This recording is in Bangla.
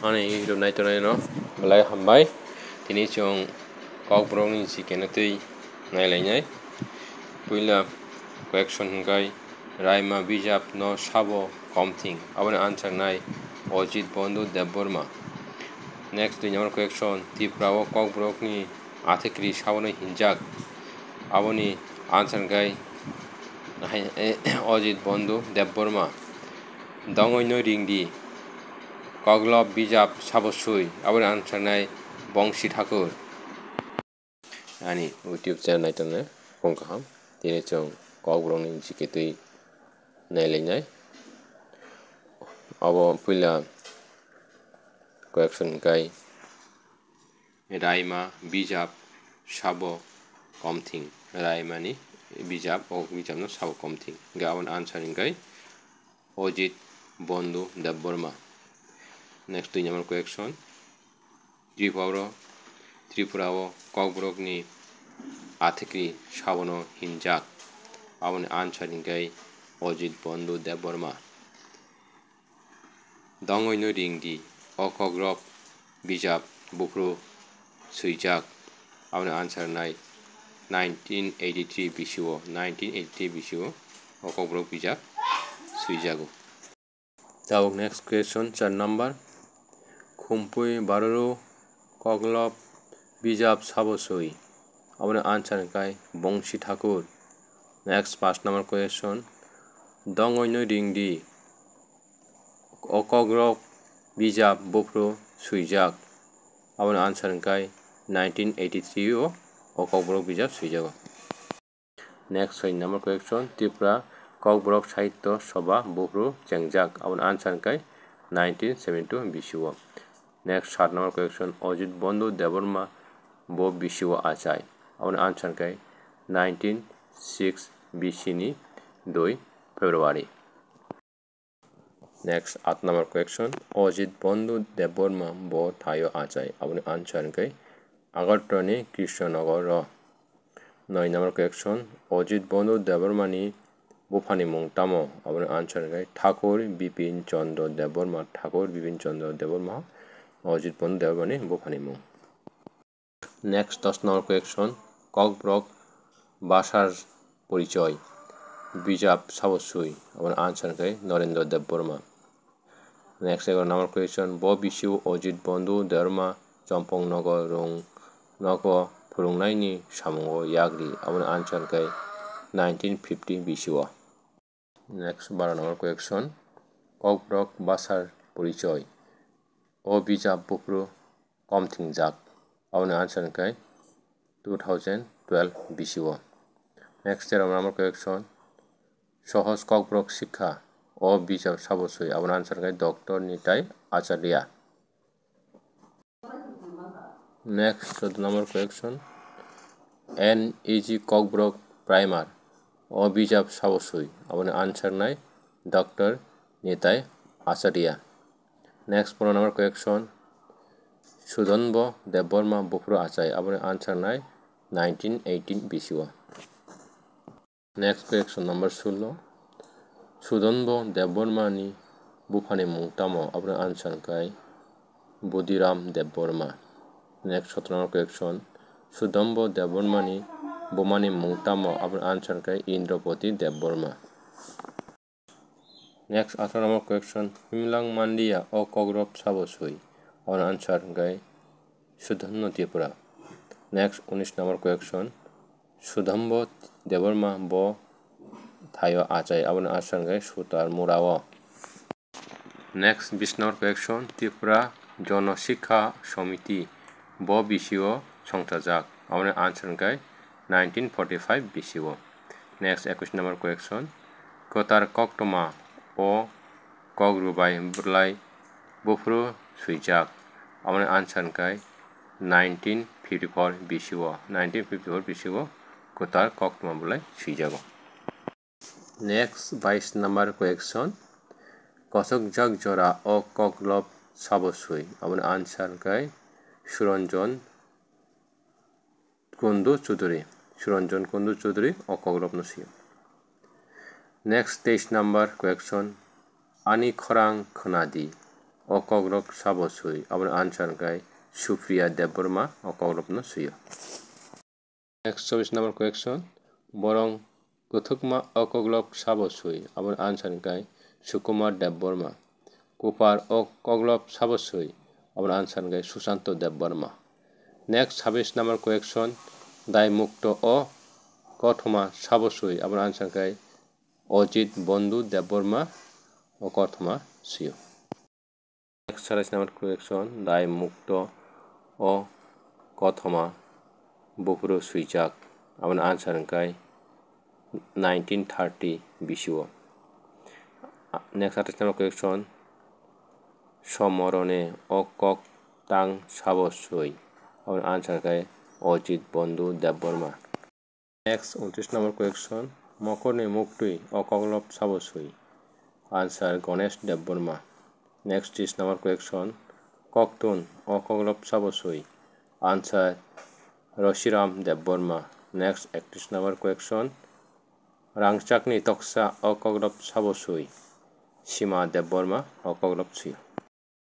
ane hidup naik tu naik no belai hambai ini chung kau perong ini si kena tui naik lagi naik, pula question rai ma bija no sabo something abang answer naik, bondu debur ma, next tu বন্ধু question, ti prawo kau perong ni, ati kiri sabo ni hinjak, abang ni answer আবনি আনসান গাই অজিত বন্ধু দেববর্মা দং রিং দি কগলব বিজাপ সাবস্বই আবার আনসার নেয় বংশী ঠাকুর আনি ইউটিউব চ্যানেল নাই নাইটানে হংকাহাম তিনি চং কগ্রংনি জিকেতুই নাইলাইনাই অব পুইলা কয়েকশন গাই রাইমা বিজাপ সাব কমথিং রাইমানি বিজাপ ও বিজাপ না সাব কমথিং গাবন আনসারিং গাই অজিত বন্ধু দেববর্মা નેક્સ્ટ થઈ નંબર કોએક્શન ત્રી પાવર ત્રિપુરાઓ કોકબ્રોકની આથિકરી શાવનો હિંજાક આવને આન્સરિંગ ગઈ অজিত বন্ধু দেববর্মা দঙৈন রিঙ্গি অকগ্রব বিজাব বুফরু সুইজাক আপনার আনসার নাই নাইনটিন এইটি থ্রি বিসিও নাইনটিন এইটি থ্রি বিসিও অকগ্রব বিজাব সুইজাগো যাও নেক্সট কোয়েশন চার নম্বর खुम्पे भरलो কগলপ বিজাব সাবসই আপনার আনসার কাই বংশী ঠাকুর নেক্সট পাঁচ নম্বর কোয়েশন দং অন্য রিংডি অকগ্রব বিজাব বক্রো সুইজাক আপনার আনসার কাই নাইনটিন এইটি থ্রি ও অকগ্রক বিজাব সুইজাক নেক্সট ছয় নম্বর কোয়েশন ত্রিপুরা ককব্রক সাহিত্য সভা বফ্রু চেংজাক আপনার আনসার কাই নাইনটিন সেভেন টু বিশিও Next, short number question. Ajit Bandhu Devarma Bob Bishiwa Achai. Our answer guy 19 6 Bishini 2 February. Next আট নম্বর কোয়েকশন অজিত বন্ধু দেববর্মা ব থায় আচাই আপনি আনসারকে আগরটনে কৃষ্ণনগর নয় নম্বর কোয়েকশন অজিত বন্ধু দেববর্মানি বুফানি মুংটাম আপনি আনসারকে ঠাকুর বিপিন চন্দ্র দেববর্মা ঠাকুর বিপিন চন্দ্র দেববর্মা અવજીતપણું દેવગણે બોફાનીમું নেক্সট দশ নম্বর কোয়েকশন ককব্রক বাসার পরিচয় বিজাপ সাবসুই আমার আনসার করে নরেন্দ্র দেব বর্মা নেক্সট এগারো নম্বর কোয়েকশন ব বিশু অজিত বন্ধু ধর্মা চম্পংনগর রং নগ ফুরুংনাইনি সামঙ্গ ইয়াগরি আমার আনসার করে নাইনটিন ফিফটি বিশুয়া নেক্সট বারো নম্বর কোয়েকশন ককব্রক বাসার পরিচয় अ बिजाब बुफ्रु कमथिंजाब aboni answer hingkai 2012 BCO next year amar question সহজ ককব্রক শিক্ষা ও বিজাব সাবসই আপনার আনসার গাই ডক্টর নিতাই আচার্যা নেক্সট চোদ্দ number question an easy Kokborok primer অবিজাব সাবসই আপনার আনসার নাই doctor Nitai Acharya Next, for number question. Shudanbo Deborma Bupro Achai. Our answer nine. 1918 BCO. Next question number 16. Sudonbo Debormani Bufane Mungtamo. Our answer kai Budiram Deborma. Next question. Sudambo Debormani Bomani Mungtamo. Our answer kai Indrapati Deborma. Next astronomical question. Himlang Mandia o Kogrop Sabosui on answer guy Sudhano Tripura. Next Unish number question. Sudhambo Devarma Bo Thayo Achai Abon Ashan guy Sutar Murawa. Next বিশ নম্বর কোয়েকশন ত্রিপুরা জনশিক্ষা সমিতি ব বিসিও সংসাজাক আমাদের আনসার গাই নাইনটিন ফর্টি ফাইভ বিসিও নেক্সট একুশ নম্বর কোয়েকশন কতার ককটমা अ गग्रुबाय बुरलाय बुफ्रु सुइजाक আমার আনসানকাই নাইনটিন ফিফটি ফোর বিশি ও নাইনটিন ফিফটি ফোর বিসিও তার কক মামলায় শুয়ে সুইজাগ নেক্সট বাইশ নাম্বার কোয়েকশন কথক জগ জোড়া ও ককলব সাবসুই আমার আনসারকায় সুরঞ্জন কুন্দু চৌধুরী সুরঞ্জন কুন্দু চৌধুরী ও ককলব নসিয়া নেক্সট তেইশ নাম্বার কোয়েকশন আনি খরাং খনাদি অকগ্রক সাবসুই আমার আনসার গাই সুপ্রিয়া দেববর্মা ন সুয় নেক্সট চব্বিশ নাম্বার কোয়েকশন বরং কথকমা অকগ্লক সাবসুই আমার আনসার গাই সুকুমার দেববর্মা কুপার অকগ্লক সাবসুই আমার আনসার গাই সুশান্ত দেববর্মা নেক্সট ছাব্বিশ নাম্বার কোয়েকশন দায় মুক্ত অ কঠমা সাবসুই আমার আনসার গাই অজিত বন্ধু দেববর্মা অকর্থমা সিও এক্সারসাইজ নাম্বার কুয়েকশন দায় মুক্ত ও কথমা বপুরো সুইচাক আমার আনসার নাইনটিন থার্টি বিশু নেক্সট আঠাশ নাম্বার কুয়েকশন সমরণে কক তাং সাবস্যই আমার আনসার কাই অজিত বন্ধু দেববর্মা নেক্সট উনত্রিশ নম্বর কোয়েকশন মকনে মুক্টুই অকলপ চাবচুই answer Ganesh Debbarma next is number question ককটুন অকলপ চাবচুই আনচাৰ ৰশিৰাম দেৱবৰ্মা নেক্সট একত্ৰিছ নাম্বাৰ কুৱেশ্যন ৰাংচাকনি তকচা অকলপ চাবচুই সীমা দেৱবৰ্মা অকলপ চিয়